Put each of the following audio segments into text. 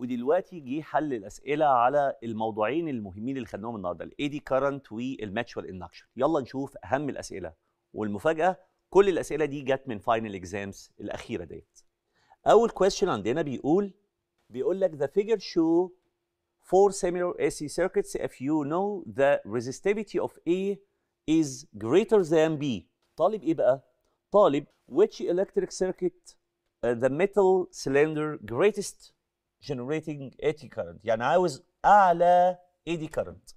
ودلوقتي جه حل الاسئله على الموضوعين المهمين اللي خدناهم النهارده الاي دي كارنت والماتشوال اندكشن يلا نشوف اهم الاسئله والمفاجاه كل الاسئله دي جت من فاينل اكزامز الاخيره ديت اول كويشن عندنا بيقول بيقول لك the figure show four similar AC circuits if you know the resistivity of A is greater than B. طالب ايه بقى؟ طالب which electric circuit uh, the metal cylinder greatest generating AT current يعني عاوز اعلى AD current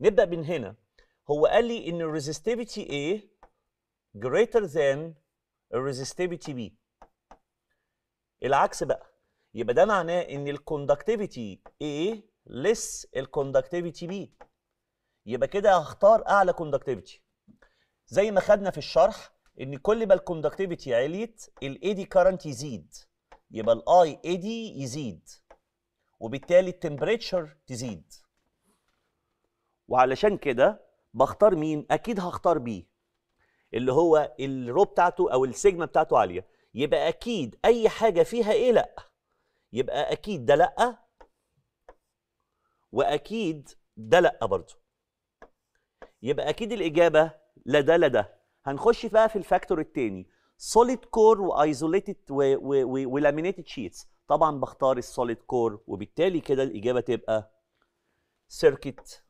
نبدا من هنا هو قال لي ان resistivity A greater than resistivity B العكس بقى يبقى ده معناه ان الكوندكتيفيتي A less الكوندكتيفيتي B يبقى كده هختار اعلى كوندكتيفيتي زي ما خدنا في الشرح ان كل ما الكوندكتيفيتي عليت الاي دي كارنت يزيد يبقى الاي اي دي يزيد وبالتالي التمبريتشر تزيد وعلشان كده بختار مين اكيد هختار بي اللي هو الرو بتاعته او السيجما بتاعته عاليه يبقى اكيد اي حاجه فيها ايه لا يبقى اكيد ده لا واكيد ده لا برضه يبقى اكيد الاجابه لا ده لا ده هنخش بقى في الفاكتور التاني سوليد كور وايزوليتد ولامينيتد شيتس طبعا بختار السوليد كور وبالتالي كده الاجابه تبقى سيركت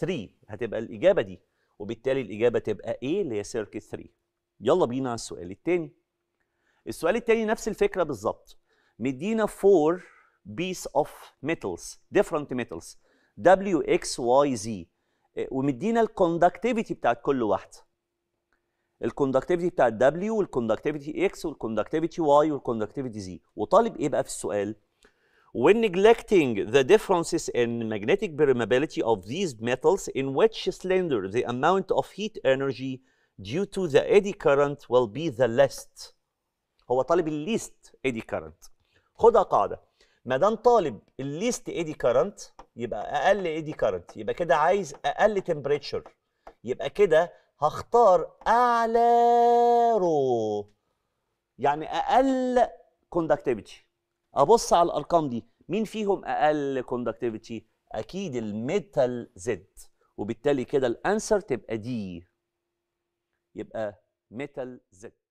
3 هتبقى الاجابه دي وبالتالي الاجابه تبقى ايه اللي هي سيركت 3 يلا بينا على السؤال الثاني السؤال الثاني نفس الفكره بالظبط مدينا 4 بيس اوف ميتلز ديفرنت ميتلز W X Y Z إيه، ومدينا الكوندكتيفيتي بتاعت كل واحده الكوندكتيفيتي بتاعت W والكوندكتيفيتي X والكوندكتيفيتي Y والكوندكتيفيتي Z وطالب ايه بقى في السؤال؟ When neglecting the differences in magnetic permeability of these metals in which cylinder the amount of heat energy due to the eddy current will be the least هو طالب least eddy current خدها قاعده ما دام طالب least eddy current يبقى اقل eddy current يبقى كده عايز اقل temperature يبقى كده هختار اعلى رو يعني اقل كوندكتيفيتي ابص على الارقام دي مين فيهم اقل كوندكتيفيتي اكيد الميتال زد وبالتالي كده الانسر تبقى دي يبقى ميتال زد